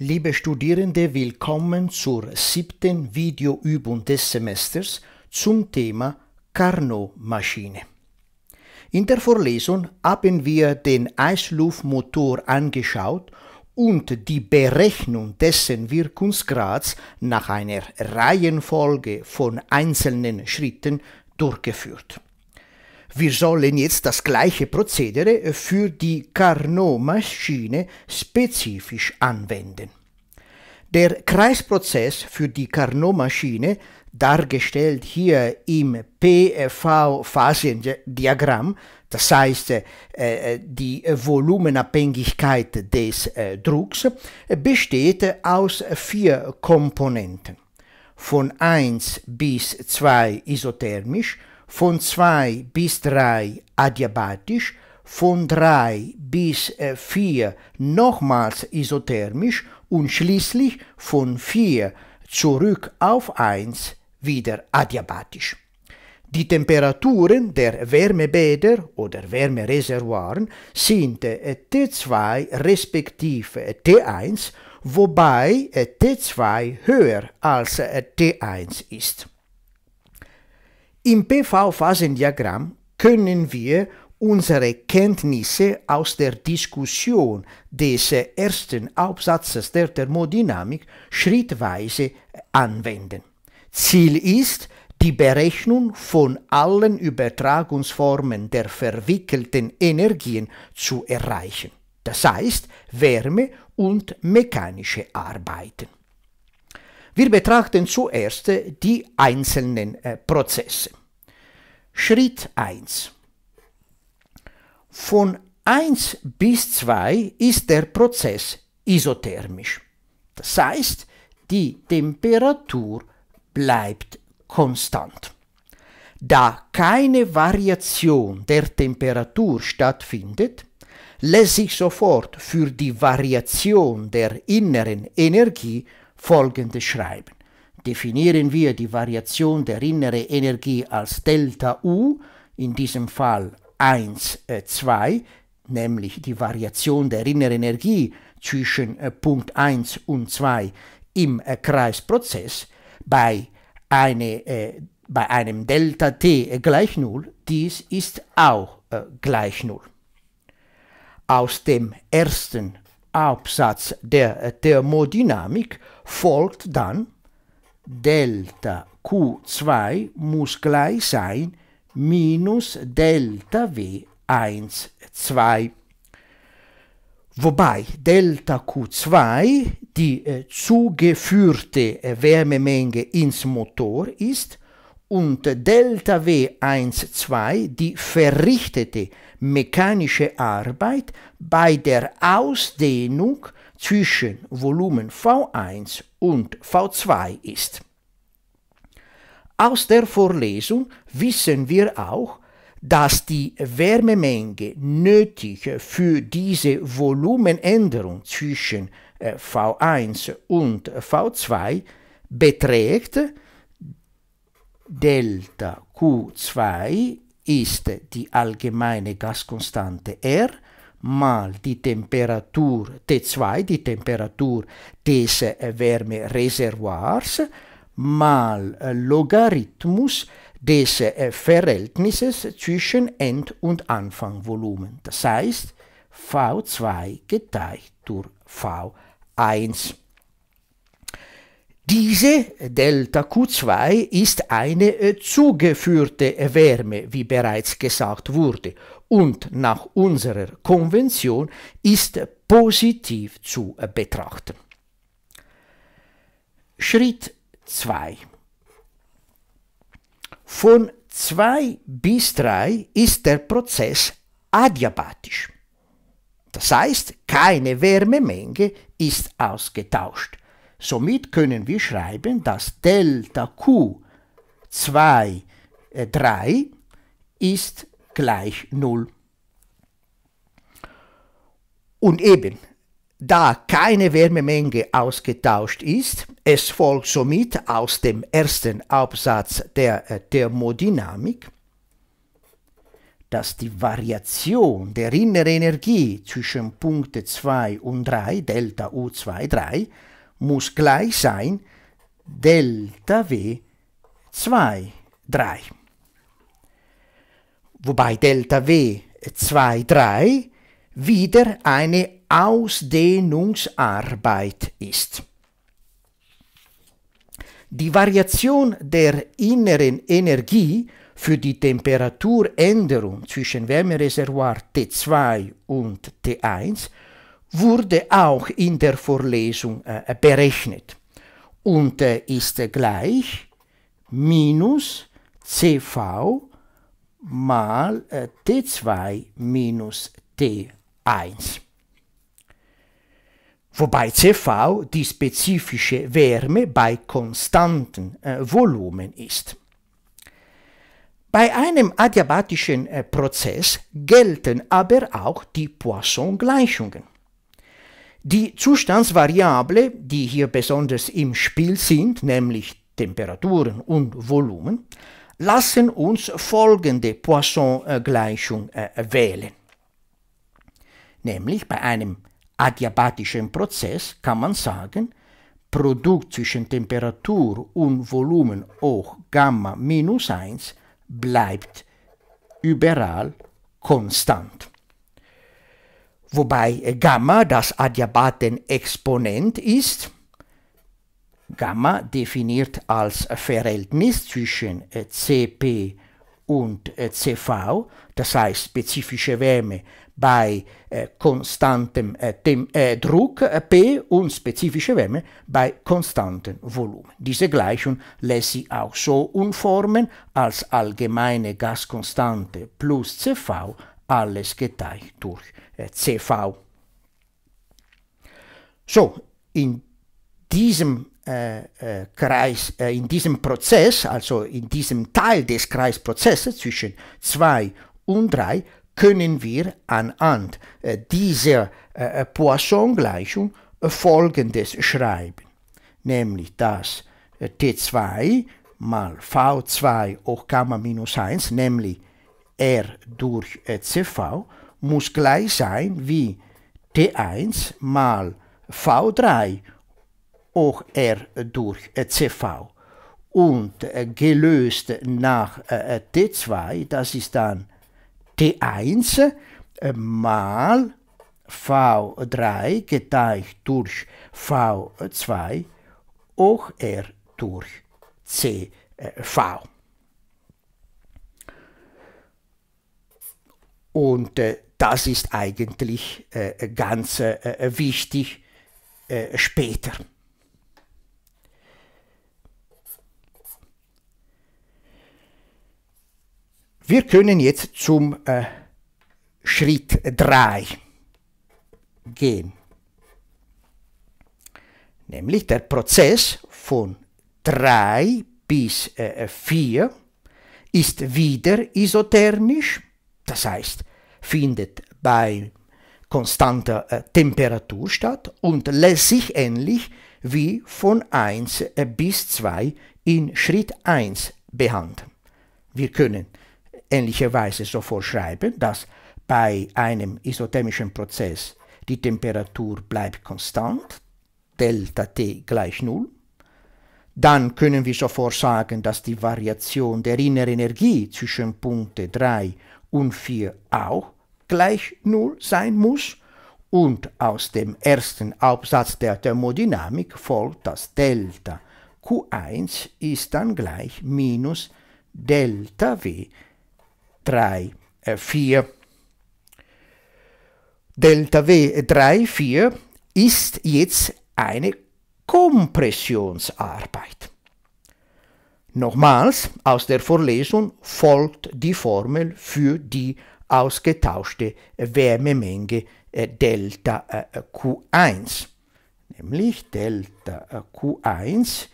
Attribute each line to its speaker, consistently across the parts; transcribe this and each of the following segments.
Speaker 1: Liebe Studierende, willkommen zur siebten Videoübung des Semesters zum Thema Carnot-Maschine. In der Vorlesung haben wir den Eisluftmotor angeschaut und die Berechnung dessen Wirkungsgrads nach einer Reihenfolge von einzelnen Schritten durchgeführt. Wir sollen jetzt das gleiche Prozedere äh, für die Carnot-Maschine spezifisch anwenden. Der Kreisprozess für die Carnot-Maschine, dargestellt hier im PV-Phasendiagramm, das heißt äh, äh, die Volumenabhängigkeit des Drucks, besteht aus vier Komponenten. Von 1 bis 2 isothermisch von 2 bis 3 adiabatisch, von 3 bis 4 äh, nochmals isothermisch und schließlich von 4 zurück auf 1 wieder adiabatisch. Die Temperaturen der Wärmebäder oder Wärmereservoiren sind äh, T2 respektive äh, T1, wobei T2 höher als T1 ist. Im PV-Phasendiagramm können wir unsere Kenntnisse aus der Diskussion des ersten Absatzes der Thermodynamik schrittweise anwenden. Ziel ist, die Berechnung von allen Übertragungsformen der verwickelten Energien zu erreichen, das heißt Wärme und mechanische Arbeiten. Wir betrachten zuerst die einzelnen äh, Prozesse. Schritt 1. Von 1 bis 2 ist der Prozess isothermisch. Das heißt, die Temperatur bleibt konstant. Da keine Variation der Temperatur stattfindet, lässt sich sofort für die Variation der inneren Energie folgendes schreiben. Definieren wir die Variation der inneren Energie als Delta U, in diesem Fall 1, 2, äh, nämlich die Variation der inneren Energie zwischen äh, Punkt 1 und 2 im äh, Kreisprozess bei, eine, äh, bei einem Delta t gleich 0, dies ist auch äh, gleich 0. Aus dem ersten Aufsatz der äh, Thermodynamik folgt dann, Delta Q2 muss gleich sein minus Delta W1, Wobei Delta Q2 die äh, zugeführte äh, Wärmemenge ins Motor ist und Delta W12 die verrichtete mechanische Arbeit bei der Ausdehnung zwischen Volumen V1 und V2 ist. Aus der Vorlesung wissen wir auch, dass die Wärmemenge nötig für diese Volumenänderung zwischen äh, V1 und V2 beträgt Delta Q2 ist die allgemeine Gaskonstante R mal die Temperatur T2, die Temperatur des äh, Wärmereservoirs, mal äh, Logarithmus des äh, Verhältnisses zwischen End- und Anfangvolumen. Das heißt, V2 geteilt durch V1. Diese Delta Q2 ist eine äh, zugeführte Wärme, wie bereits gesagt wurde, und nach unserer Konvention ist positiv zu äh, betrachten. Schritt 2. Von 2 bis 3 ist der Prozess adiabatisch. Das heißt, keine Wärmemenge ist ausgetauscht. Somit können wir schreiben, dass Delta Q 2, äh, ist gleich 0. Und eben, da keine Wärmemenge ausgetauscht ist, es folgt somit aus dem ersten Absatz der äh, Thermodynamik, dass die Variation der inneren Energie zwischen Punkte 2 und 3, Delta U2, 3, muss gleich sein Delta W 2, 3. Wobei Delta W 2, 3 wieder eine Ausdehnungsarbeit ist. Die Variation der inneren Energie für die Temperaturänderung zwischen Wärmereservoir T2 und T1 wurde auch in der Vorlesung äh, berechnet und äh, ist gleich minus CV mal äh, T2 minus T1. Wobei CV die spezifische Wärme bei konstantem äh, Volumen ist. Bei einem adiabatischen äh, Prozess gelten aber auch die Poisson-Gleichungen. Die Zustandsvariable, die hier besonders im Spiel sind, nämlich Temperaturen und Volumen, lassen uns folgende Poisson-Gleichung äh, wählen. Nämlich bei einem adiabatischen Prozess kann man sagen, Produkt zwischen Temperatur und Volumen hoch Gamma minus 1 bleibt überall konstant wobei äh, Gamma das Adiabaten-Exponent ist. Gamma definiert als Verhältnis zwischen äh, Cp und äh, Cv, das heißt spezifische Wärme bei konstantem Druck P und spezifische Wärme bei konstantem Volumen. Diese Gleichung lässt sich auch so umformen als allgemeine Gaskonstante plus Cv alles geteilt durch äh, CV. So, in diesem äh, äh, Kreis, äh, in diesem Prozess, also in diesem Teil des Kreisprozesses zwischen 2 und 3, können wir anhand äh, dieser äh, Poisson-Gleichung Folgendes schreiben, nämlich dass T2 mal V2 hoch Gamma minus 1, nämlich R durch äh, CV muss gleich sein wie T1 mal V3 hoch R durch äh, CV. Und äh, gelöst nach T2, das ist dann T1 mal V3 geteilt durch V2 hoch R durch CV. Und äh, das ist eigentlich äh, ganz äh, äh wichtig äh, später. Wir können jetzt zum äh, Schritt 3 gehen, nämlich der Prozess von 3 bis 4 ist wieder isothermisch, das heißt, findet bei konstanter äh, Temperatur statt und lässt sich ähnlich wie von 1 äh, bis 2 in Schritt 1 behandeln. Wir können ähnlicherweise so vorschreiben, dass bei einem isothermischen Prozess die Temperatur bleibt konstant, Delta T gleich 0. Dann können wir sofort sagen, dass die Variation der inneren Energie zwischen Punkte 3 und und 4 auch gleich 0 sein muss und aus dem ersten Absatz der Thermodynamik folgt dass Delta. Q1 ist dann gleich minus Delta W 3, äh 4. Delta W 3, 4 ist jetzt eine Kompressionsarbeit. Nochmals, aus der Vorlesung folgt die Formel für die ausgetauschte Wärmemenge äh, Delta äh, äh, Q1. Nämlich Delta Q1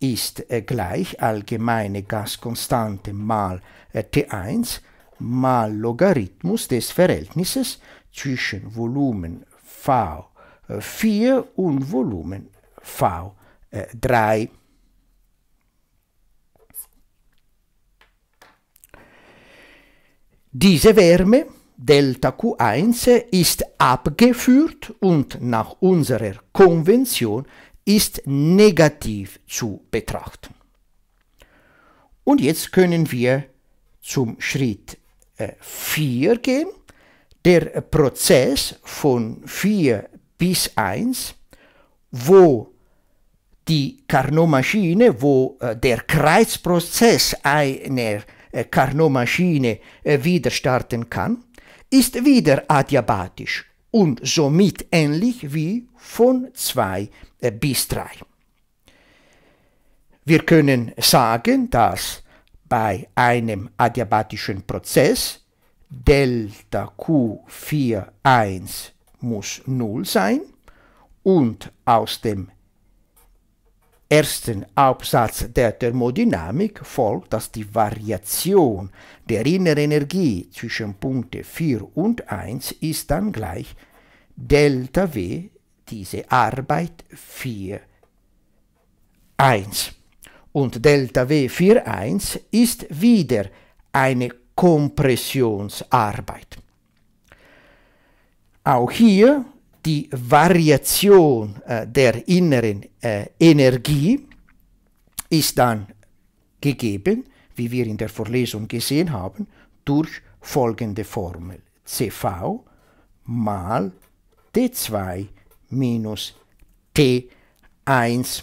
Speaker 1: ist gleich allgemeine Gaskonstante mal T1 mal Logarithmus des Verhältnisses zwischen Volumen V4 und Volumen V3. Diese Wärme Delta Q1 ist abgeführt und nach unserer Konvention ist negativ zu betrachten. Und jetzt können wir zum Schritt 4 äh, gehen. Der Prozess von 4 bis 1, wo die Carnot-Maschine, wo äh, der Kreisprozess einer Carnot-Maschine äh, äh, wieder starten kann, ist wieder adiabatisch und somit ähnlich wie von 2 äh, bis 3. Wir können sagen, dass bei einem adiabatischen Prozess Delta Q41 muss 0 sein und aus dem ersten Absatz der Thermodynamik folgt, dass die Variation der inneren Energie zwischen Punkte 4 und 1 ist dann gleich Delta W, diese Arbeit 4, 1. Und Delta W 4, 1 ist wieder eine Kompressionsarbeit. Auch hier die Variation äh, der inneren äh, Energie ist dann gegeben, wie wir in der Vorlesung gesehen haben, durch folgende Formel. CV mal T2 minus T1.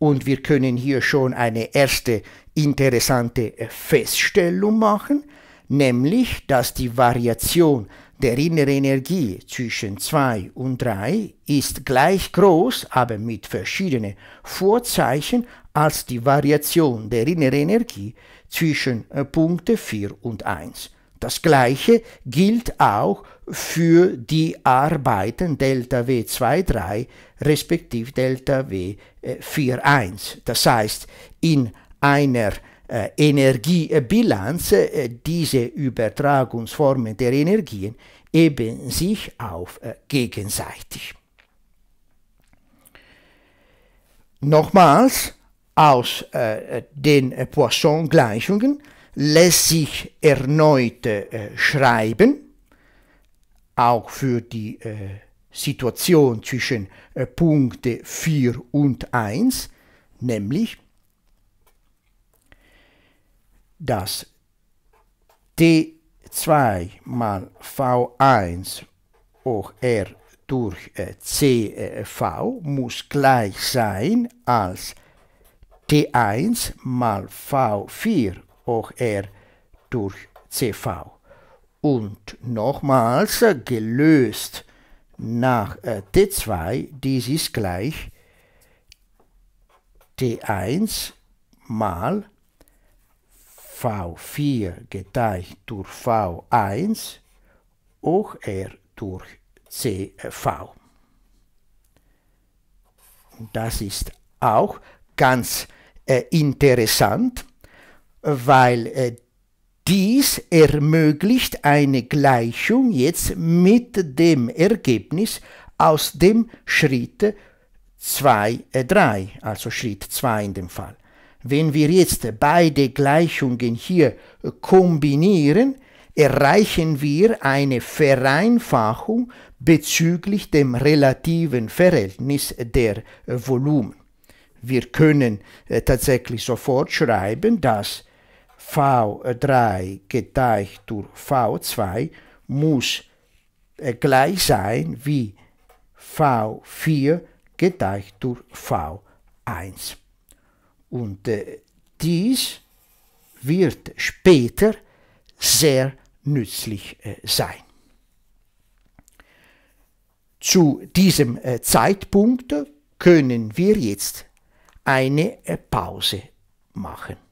Speaker 1: Und wir können hier schon eine erste interessante äh, Feststellung machen, nämlich dass die Variation der innere Energie zwischen 2 und 3 ist gleich groß, aber mit verschiedenen Vorzeichen als die Variation der inneren Energie zwischen äh, Punkte 4 und 1. Das gleiche gilt auch für die Arbeiten Delta W23 respektive Delta W41. Äh, das heißt, in einer Eh, Energiebilanz eh, diese Übertragungsformen der Energien eben sich auf eh, gegenseitig. Nochmals, aus den Poisson-Gleichungen lässt sich erneut schreiben, auch für die Situation zwischen Punkte 4 und 1, nämlich dass T2 mal V1 hoch R durch äh, CV äh, muss gleich sein als T1 mal V4 hoch R durch CV. Und nochmals äh, gelöst nach T2, dies ist gleich T1 mal V4 V4 geteilt durch V1 hoch R durch CV. das ist auch ganz äh, interessant, weil äh, dies ermöglicht eine Gleichung jetzt mit dem Ergebnis aus dem Schritt 2, äh, 3, also Schritt 2 in dem Fall. Wenn wir jetzt beide Gleichungen hier kombinieren, erreichen wir eine Vereinfachung bezüglich dem relativen Verhältnis der Volumen. Wir können äh, tatsächlich sofort schreiben, dass V3 geteilt durch V2 muss äh, gleich sein wie V4 geteilt durch V1. Und äh, dies wird später sehr nützlich äh, sein. Zu diesem äh, Zeitpunkt können wir jetzt eine äh, Pause machen.